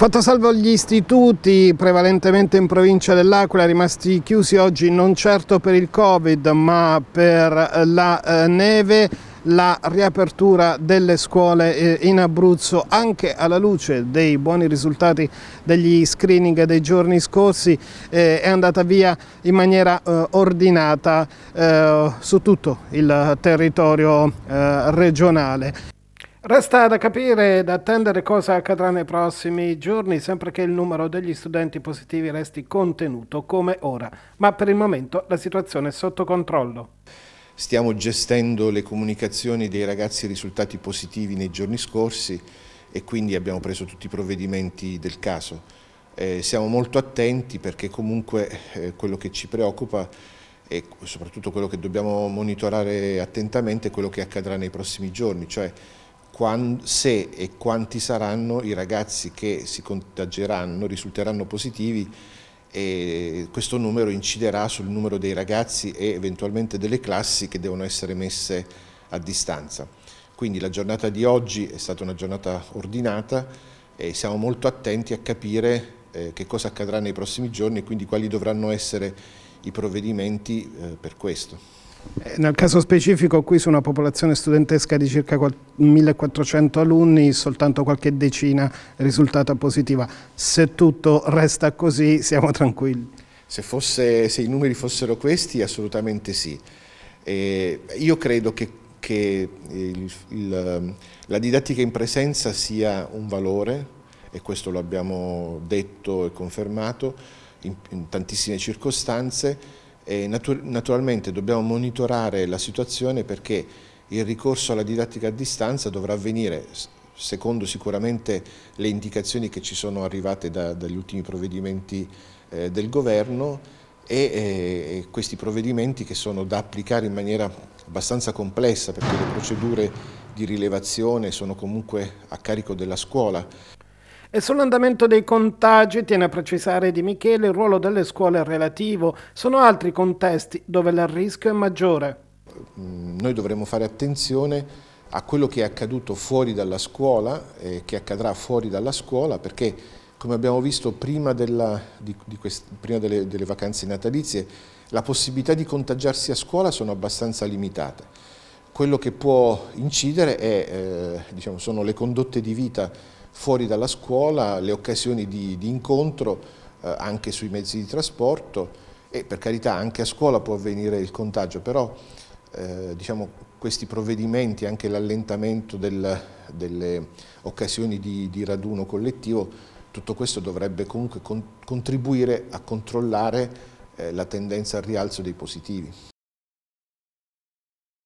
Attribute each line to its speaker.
Speaker 1: Fatto salvo gli istituti prevalentemente in provincia dell'Aquila rimasti chiusi oggi non certo per il Covid ma per la eh, neve la riapertura delle scuole eh, in Abruzzo anche alla luce dei buoni risultati degli screening dei giorni scorsi eh, è andata via in maniera ordinata su tutto il territorio regionale. Resta da capire e da attendere cosa accadrà nei prossimi giorni, sempre che il numero degli studenti positivi resti contenuto come ora, ma per il momento la situazione è sotto controllo.
Speaker 2: Stiamo gestendo le comunicazioni dei ragazzi risultati positivi nei giorni scorsi e quindi abbiamo preso tutti i provvedimenti del caso. Eh, siamo molto attenti perché comunque eh, quello che ci preoccupa e soprattutto quello che dobbiamo monitorare attentamente è quello che accadrà nei prossimi giorni, cioè se e quanti saranno i ragazzi che si contagieranno, risulteranno positivi e questo numero inciderà sul numero dei ragazzi e eventualmente delle classi che devono essere messe a distanza. Quindi la giornata di oggi è stata una giornata ordinata e siamo molto attenti a capire eh, che cosa accadrà nei prossimi giorni e quindi quali dovranno essere i provvedimenti eh, per questo.
Speaker 1: Eh, nel caso specifico qui su una popolazione studentesca di circa 1400 alunni soltanto qualche decina risultata positiva. Se tutto resta così siamo tranquilli.
Speaker 2: Se, fosse, se i numeri fossero questi assolutamente sì. Eh, io credo che, che il, il, la didattica in presenza sia un valore e questo lo abbiamo detto e confermato in, in tantissime circostanze Natur naturalmente dobbiamo monitorare la situazione perché il ricorso alla didattica a distanza dovrà avvenire secondo sicuramente le indicazioni che ci sono arrivate da, dagli ultimi provvedimenti eh, del governo e eh, questi provvedimenti che sono da applicare in maniera abbastanza complessa perché le procedure di rilevazione sono comunque a carico della scuola.
Speaker 1: E sull'andamento dei contagi tiene a precisare Di Michele il ruolo delle scuole relativo. Sono altri contesti dove il rischio è maggiore.
Speaker 2: Mm, noi dovremmo fare attenzione a quello che è accaduto fuori dalla scuola e che accadrà fuori dalla scuola perché come abbiamo visto prima, della, di, di quest, prima delle, delle vacanze natalizie la possibilità di contagiarsi a scuola sono abbastanza limitate. Quello che può incidere è, eh, diciamo, sono le condotte di vita fuori dalla scuola, le occasioni di, di incontro eh, anche sui mezzi di trasporto e per carità anche a scuola può avvenire il contagio, però eh, diciamo, questi provvedimenti, anche l'allentamento del, delle occasioni di, di, raduno collettivo, tutto questo dovrebbe comunque con, contribuire a controllare eh, la tendenza al rialzo dei positivi.